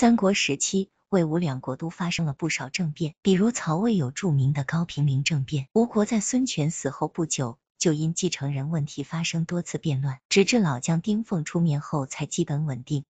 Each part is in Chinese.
三国时期，魏吴两国都发生了不少政变，比如曹魏有著名的高平陵政变，吴国在孙权死后不久就因继承人问题发生多次变乱，直至老将丁奉出面后才基本稳定。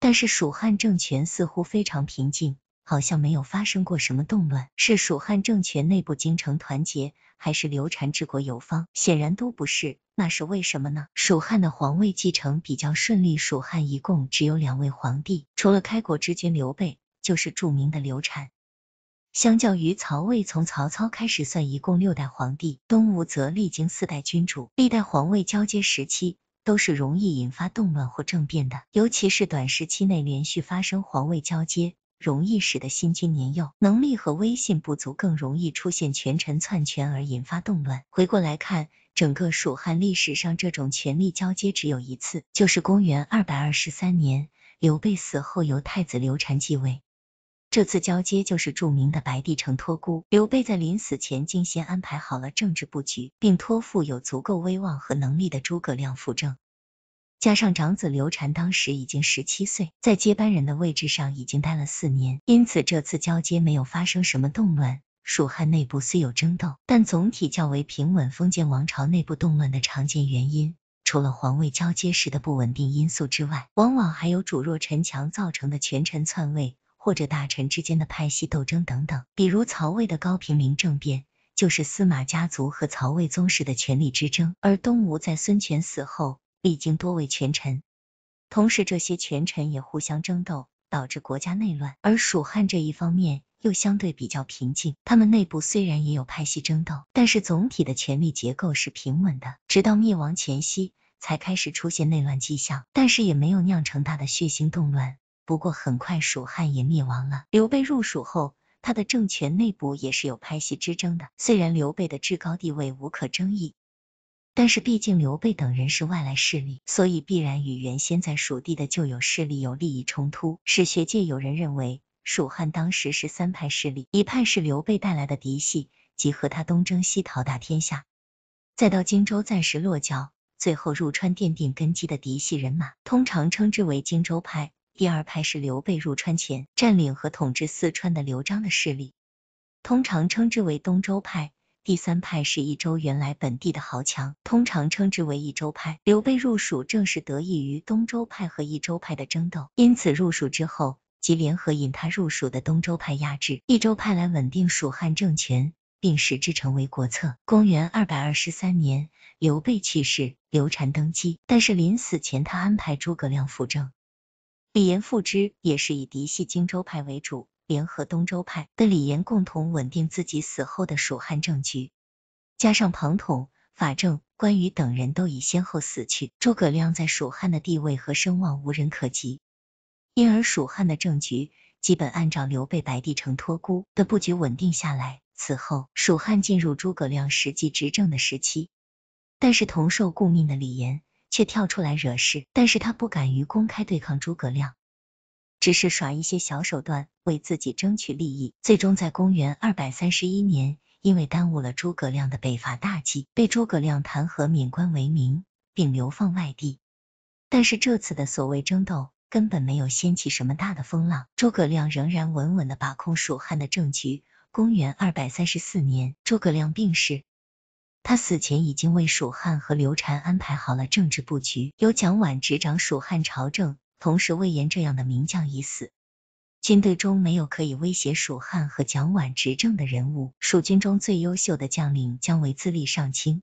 但是蜀汉政权似乎非常平静。好像没有发生过什么动乱，是蜀汉政权内部精诚团结，还是刘禅治国有方？显然都不是，那是为什么呢？蜀汉的皇位继承比较顺利，蜀汉一共只有两位皇帝，除了开国之君刘备，就是著名的刘禅。相较于曹魏，从曹操开始算，一共六代皇帝；东吴则历经四代君主。历代皇位交接时期都是容易引发动乱或政变的，尤其是短时期内连续发生皇位交接。容易使得新君年幼，能力和威信不足，更容易出现权臣篡权而引发动乱。回过来看，整个蜀汉历史上这种权力交接只有一次，就是公元二百二十三年刘备死后由太子刘禅继位。这次交接就是著名的白帝城托孤。刘备在临死前精心安排好了政治布局，并托付有足够威望和能力的诸葛亮辅政。加上长子刘禅当时已经十七岁，在接班人的位置上已经待了四年，因此这次交接没有发生什么动乱。蜀汉内部虽有争斗，但总体较为平稳。封建王朝内部动乱的常见原因，除了皇位交接时的不稳定因素之外，往往还有主弱臣强造成的权臣篡位或者大臣之间的派系斗争等等。比如曹魏的高平陵政变，就是司马家族和曹魏宗室的权力之争。而东吴在孙权死后。历经多位权臣，同时这些权臣也互相争斗，导致国家内乱。而蜀汉这一方面又相对比较平静，他们内部虽然也有派系争斗，但是总体的权力结构是平稳的，直到灭亡前夕才开始出现内乱迹象，但是也没有酿成大的血腥动乱。不过很快蜀汉也灭亡了。刘备入蜀后，他的政权内部也是有派系之争的，虽然刘备的至高地位无可争议。但是毕竟刘备等人是外来势力，所以必然与原先在蜀地的旧有势力有利益冲突。史学界有人认为，蜀汉当时是三派势力：一派是刘备带来的嫡系，即和他东征西讨打天下，再到荆州暂时落脚，最后入川奠定根基的嫡系人马，通常称之为荆州派；第二派是刘备入川前占领和统治四川的刘璋的势力，通常称之为东周派。第三派是益州原来本地的豪强，通常称之为益州派。刘备入蜀正是得益于东周派和益州派的争斗，因此入蜀之后即联合引他入蜀的东周派压制益州派来稳定蜀汉政权，并使之成为国策。公元二百二十三年，刘备去世，刘禅登基，但是临死前他安排诸葛亮辅政，李严复之，也是以嫡系荆州派为主。联合东周派的李严共同稳定自己死后的蜀汉政局，加上庞统、法正、关羽等人都已先后死去，诸葛亮在蜀汉的地位和声望无人可及，因而蜀汉的政局基本按照刘备白帝城托孤的布局稳定下来。此后，蜀汉进入诸葛亮实际执政的时期，但是同受顾命的李严却跳出来惹事，但是他不敢于公开对抗诸葛亮。只是耍一些小手段为自己争取利益，最终在公元二百三十一年，因为耽误了诸葛亮的北伐大计，被诸葛亮弹劾免官为名，并流放外地。但是这次的所谓争斗根本没有掀起什么大的风浪，诸葛亮仍然稳稳的把控蜀汉的政局。公元二百三十四年，诸葛亮病逝，他死前已经为蜀汉和刘禅安排好了政治布局，由蒋琬执掌蜀汉朝政。同时，魏延这样的名将已死，军队中没有可以威胁蜀汉和蒋琬执政的人物。蜀军中最优秀的将领姜维资历尚轻，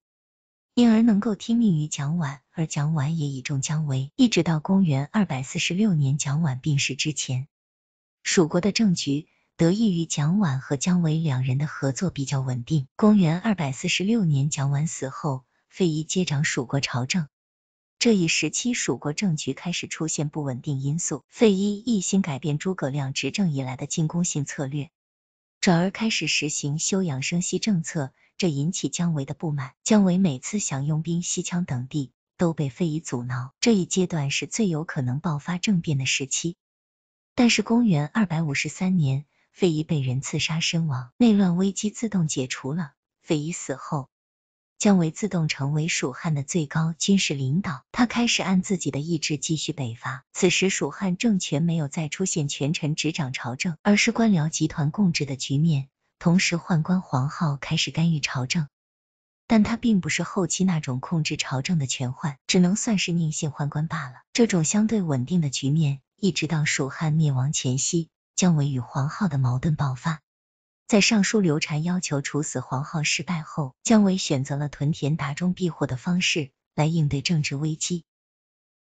因而能够听命于蒋琬，而蒋琬也倚重姜维。一直到公元二百四十六年蒋琬病逝之前，蜀国的政局得益于蒋琬和姜维两人的合作比较稳定。公元二百四十六年蒋琬死后，费祎接掌蜀国朝政。这一时期，蜀国政局开始出现不稳定因素。费祎一心改变诸葛亮执政以来的进攻性策略，转而开始实行休养生息政策，这引起姜维的不满。姜维每次想用兵西羌等地，都被费祎阻挠。这一阶段是最有可能爆发政变的时期。但是公元二百五十三年，费祎被人刺杀身亡，内乱危机自动解除了。费祎死后，姜维自动成为蜀汉的最高军事领导，他开始按自己的意志继续北伐。此时蜀汉政权没有再出现权臣执掌朝政，而是官僚集团共治的局面。同时宦官黄浩开始干预朝政，但他并不是后期那种控制朝政的权宦，只能算是宁姓宦官罢了。这种相对稳定的局面，一直到蜀汉灭亡前夕，姜维与黄浩的矛盾爆发。在上书刘禅要求处死黄皓失败后，姜维选择了屯田达中避祸的方式来应对政治危机。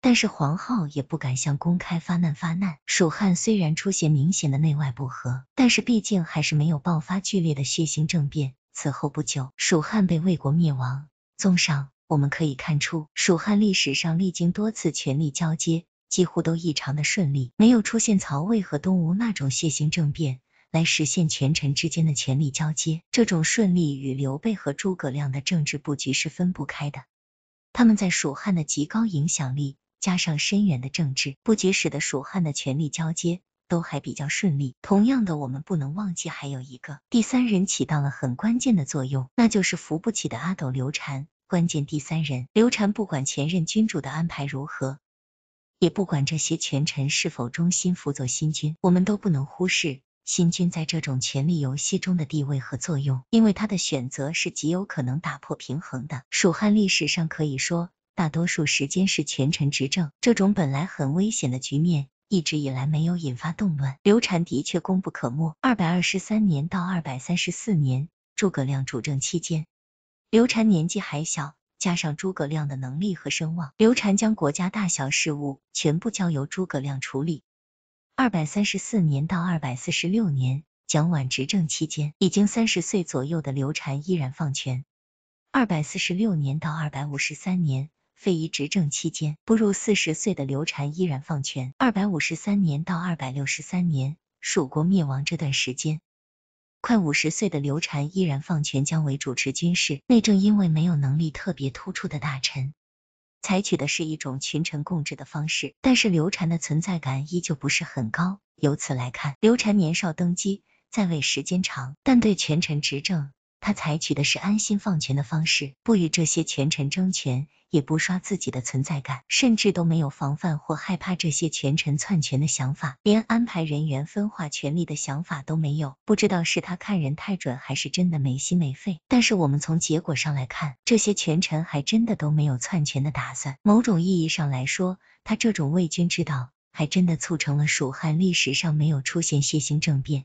但是黄皓也不敢向公开发难发难。蜀汉虽然出现明显的内外不和，但是毕竟还是没有爆发剧烈的血腥政变。此后不久，蜀汉被魏国灭亡。综上，我们可以看出，蜀汉历史上历经多次权力交接，几乎都异常的顺利，没有出现曹魏和东吴那种血腥政变。来实现权臣之间的权力交接，这种顺利与刘备和诸葛亮的政治布局是分不开的。他们在蜀汉的极高影响力，加上深远的政治布局，使得蜀汉的权力交接都还比较顺利。同样的，我们不能忘记还有一个第三人起到了很关键的作用，那就是扶不起的阿斗刘禅。关键第三人刘禅，不管前任君主的安排如何，也不管这些权臣是否忠心辅佐新君，我们都不能忽视。新君在这种权力游戏中的地位和作用，因为他的选择是极有可能打破平衡的。蜀汉历史上可以说，大多数时间是权臣执政，这种本来很危险的局面，一直以来没有引发动乱。刘禅的确功不可没。二百二十三年到二百三十四年，诸葛亮主政期间，刘禅年纪还小，加上诸葛亮的能力和声望，刘禅将国家大小事务全部交由诸葛亮处理。二百三十四年到二百四十六年，蒋琬执政期间，已经三十岁左右的刘禅依然放权。二百四十六年到二百五十三年，费祎执政期间，步入四十岁的刘禅依然放权。二百五十三年到二百六十三年，蜀国灭亡这段时间，快五十岁的刘禅依然放权，姜维主持军事内政，因为没有能力特别突出的大臣。采取的是一种群臣共治的方式，但是刘禅的存在感依旧不是很高。由此来看，刘禅年少登基，在位时间长，但对权臣执政。他采取的是安心放权的方式，不与这些权臣争权，也不刷自己的存在感，甚至都没有防范或害怕这些权臣篡权的想法，连安排人员分化权力的想法都没有。不知道是他看人太准，还是真的没心没肺。但是我们从结果上来看，这些权臣还真的都没有篡权的打算。某种意义上来说，他这种为君之道，还真的促成了蜀汉历史上没有出现血腥政变。